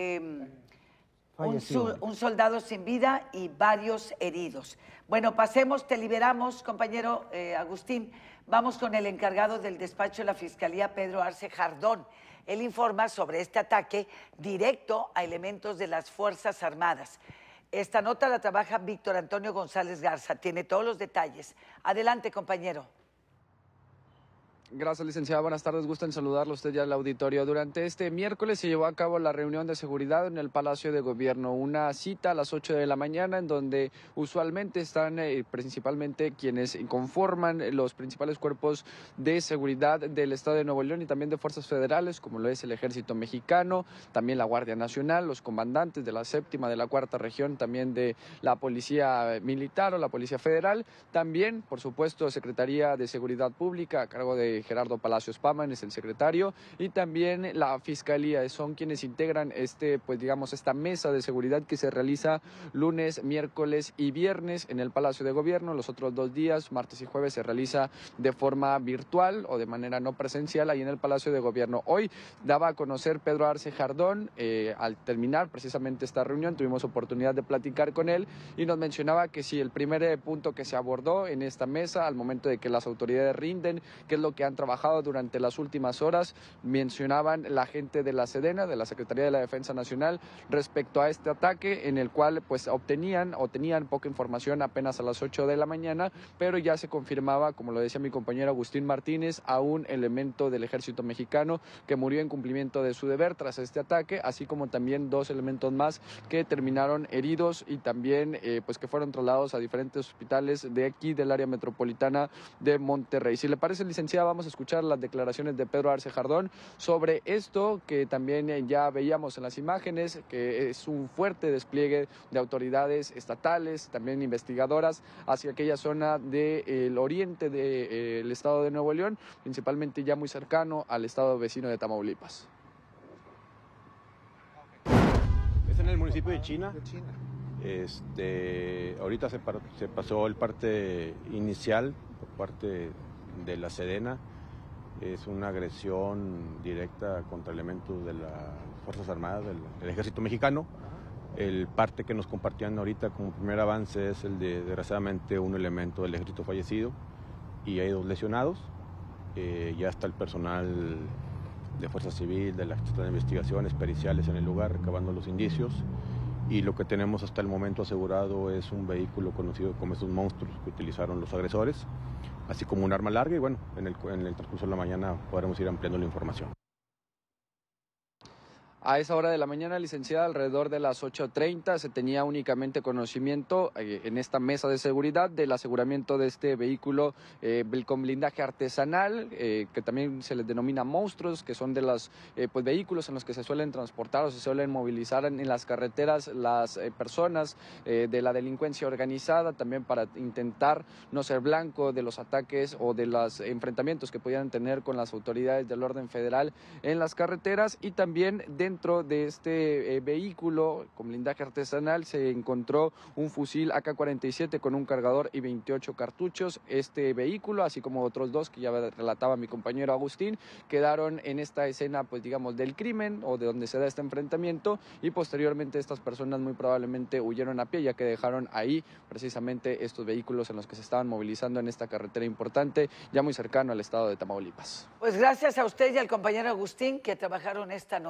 Em, un, soldado sin vida y varios heridos. Bueno, pasemos, te liberamos, compañero eh, Agustín. Vamos con el encargado del despacho de la Fiscalía, Pedro Arce Jardón. Él informa sobre este ataque directo a elementos de las Fuerzas Armadas. Esta nota la trabaja Víctor Antonio González Garza. Tiene todos los detalles. Adelante, compañero. Gracias, licenciada. Buenas tardes. Gusto en saludarlo usted ya al auditorio. Durante este miércoles se llevó a cabo la reunión de seguridad en el Palacio de Gobierno, una cita a las 8 de la mañana en donde usualmente están eh, principalmente quienes conforman los principales cuerpos de seguridad del Estado de Nuevo León y también de fuerzas federales, como lo es el Ejército Mexicano, también la Guardia Nacional, los comandantes de la séptima, de la cuarta región, también de la Policía Militar o la Policía Federal, también, por supuesto, Secretaría de Seguridad Pública a cargo de Gerardo Palacios Paman es el secretario, y también la Fiscalía, son quienes integran este, pues digamos, esta mesa de seguridad que se realiza lunes, miércoles y viernes en el Palacio de Gobierno. Los otros dos días, martes y jueves, se realiza de forma virtual o de manera no presencial ahí en el Palacio de Gobierno. Hoy daba a conocer Pedro Arce Jardón, eh, al terminar precisamente esta reunión, tuvimos oportunidad de platicar con él y nos mencionaba que si el primer eh, punto que se abordó en esta mesa al momento de que las autoridades rinden, qué es lo que han trabajado durante las últimas horas, mencionaban la gente de la Sedena, de la Secretaría de la Defensa Nacional, respecto a este ataque en el cual pues obtenían o tenían poca información apenas a las 8 de la mañana, pero ya se confirmaba, como lo decía mi compañero Agustín Martínez, a un elemento del ejército mexicano que murió en cumplimiento de su deber tras este ataque, así como también dos elementos más que terminaron heridos y también eh, pues que fueron trasladados a diferentes hospitales de aquí del área metropolitana de Monterrey. Si le parece, licenciada, Vamos a escuchar las declaraciones de Pedro Arce Jardón sobre esto que también ya veíamos en las imágenes, que es un fuerte despliegue de autoridades estatales, también investigadoras, hacia aquella zona del oriente del estado de Nuevo León, principalmente ya muy cercano al estado vecino de Tamaulipas. Es en el municipio de China. Este, ahorita se, se pasó el parte inicial por parte de la Sedena. Es una agresión directa contra elementos de las Fuerzas Armadas, del, Ejército Mexicano. El parte que nos compartían ahorita como primer avance es el de, desgraciadamente, un elemento del ejército fallecido y hay dos lesionados. Eh, ya está el personal de Fuerza Civil, de la de investigaciones periciales en el lugar, recabando los indicios. Y lo que tenemos hasta el momento asegurado es un vehículo conocido como esos monstruos que utilizaron los agresores así como un arma larga y bueno, en el, en el transcurso de la mañana podremos ir ampliando la información. A esa hora de la mañana, licenciada, alrededor de las 8.30, se tenía únicamente conocimiento eh, en esta mesa de seguridad del aseguramiento de este vehículo eh, con blindaje artesanal, eh, que también se les denomina monstruos, que son de los pues, vehículos en los que se suelen transportar o se suelen movilizar en, las carreteras las personas de la delincuencia organizada, también para intentar no ser blanco de los ataques o de los enfrentamientos que pudieran tener con las autoridades del orden federal en las carreteras y también de dentro de este eh, vehículo con blindaje artesanal se encontró un fusil AK-47 con un cargador y 28 cartuchos. Este vehículo, así como otros dos que ya relataba mi compañero Agustín, quedaron en esta escena, pues digamos, del crimen o de donde se da este enfrentamiento y posteriormente estas personas muy probablemente huyeron a pie ya que dejaron ahí precisamente estos vehículos en los que se estaban movilizando en esta carretera importante, ya muy cercano al estado de Tamaulipas. Pues gracias a usted y al compañero Agustín que trabajaron esta nota.